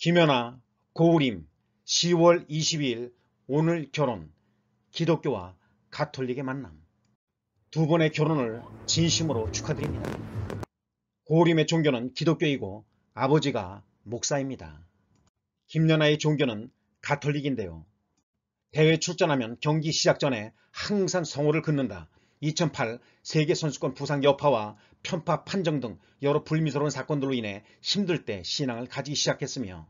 김연아, 고우림, 10월 22일 오늘 결혼, 기독교와 가톨릭의 만남 두 번의 결혼을 진심으로 축하드립니다. 고우림의 종교는 기독교이고 아버지가 목사입니다. 김연아의 종교는 가톨릭인데요. 대회 출전하면 경기 시작 전에 항상 성호를 긋는다. 2008 세계선수권 부상 여파와 편파 판정 등 여러 불미스러운 사건들로 인해 힘들 때 신앙을 가지기 시작했으며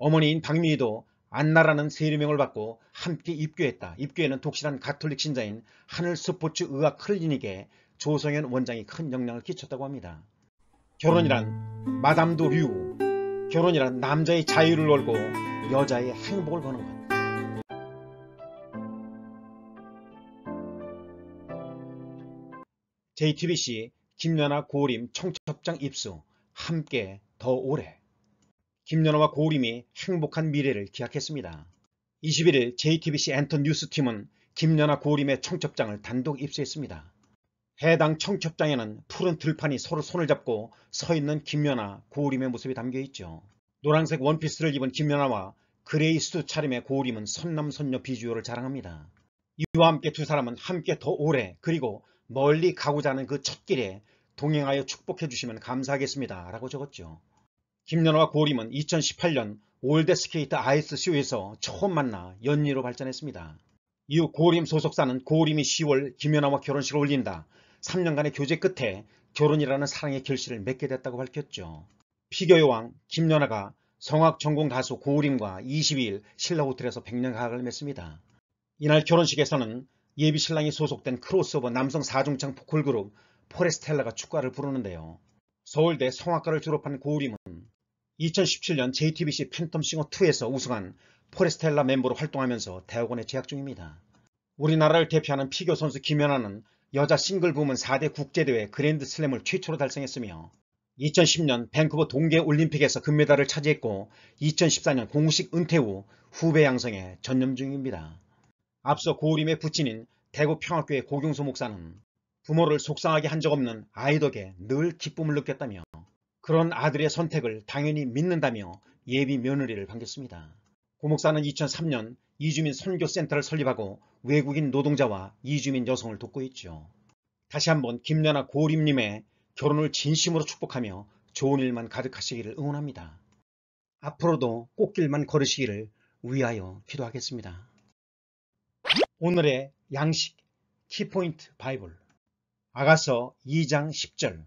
어머니인 박미희도 안나라는 세례명을 받고 함께 입교했다. 입교에는 독실한 가톨릭 신자인 하늘 스포츠 의학 클리닉에 조성현 원장이 큰 영향을 끼쳤다고 합니다. 결혼이란 마담도 류, 결혼이란 남자의 자유를 걸고 여자의 행복을 거는 것. JTBC 김연아 고림 청첩장 입수 함께 더 오래 김연아와 고우림이 행복한 미래를 기약했습니다. 21일 JTBC 엔턴 뉴스팀은 김연아 고우림의 청첩장을 단독 입수했습니다. 해당 청첩장에는 푸른 들판이 서로 손을 잡고 서 있는 김연아, 고우림의 모습이 담겨있죠. 노란색 원피스를 입은 김연아와 그레이 수트 차림의 고우림은 선남선녀 비주얼을 자랑합니다. 이와 함께 두 사람은 함께 더 오래 그리고 멀리 가고자 하는 그 첫 길에 동행하여 축복해 주시면 감사하겠습니다. 라고 적었죠. 김연아와 고림은 2018년 올드 스케이트 아이스 쇼에서 처음 만나 연예로 발전했습니다. 이후 고림 소속사는 고림이 10월 김연아와 결혼식을 올린다. 3년간의 교제 끝에 결혼이라는 사랑의 결실을 맺게 됐다고 밝혔죠. 피겨 여왕 김연아가 성악 전공 가수 고림과 22일 신라호텔에서 백년가학을 맺습니다. 이날 결혼식에서는 예비신랑이 소속된 크로스오버 남성 4중창 보컬그룹 포레스텔라가 축가를 부르는데요. 서울대 성악과를 졸업한 고림은 2017년 JTBC 팬텀싱어2에서 우승한 포레스텔라 멤버로 활동하면서 대학원에 재학 중입니다. 우리나라를 대표하는 피겨 선수 김연아는 여자 싱글 부문 4대 국제대회 그랜드 슬램을 최초로 달성했으며 2010년 밴쿠버 동계올림픽에서 금메달을 차지했고 2014년 공식 은퇴 후 후배 양성에 전념 중입니다. 앞서 고우림의 부친인 대구 평학교의 고경수 목사는 부모를 속상하게 한 적 없는 아이 덕에 늘 기쁨을 느꼈다며 그런 아들의 선택을 당연히 믿는다며 예비 며느리를 반겼습니다. 고 목사는 2003년 이주민 선교센터를 설립하고 외국인 노동자와 이주민 여성을 돕고 있죠. 다시 한번 김연아 고림님의 결혼을 진심으로 축복하며 좋은 일만 가득하시기를 응원합니다. 앞으로도 꽃길만 걸으시기를 위하여 기도하겠습니다. 오늘의 양식 키포인트 바이블 아가서 2장 10절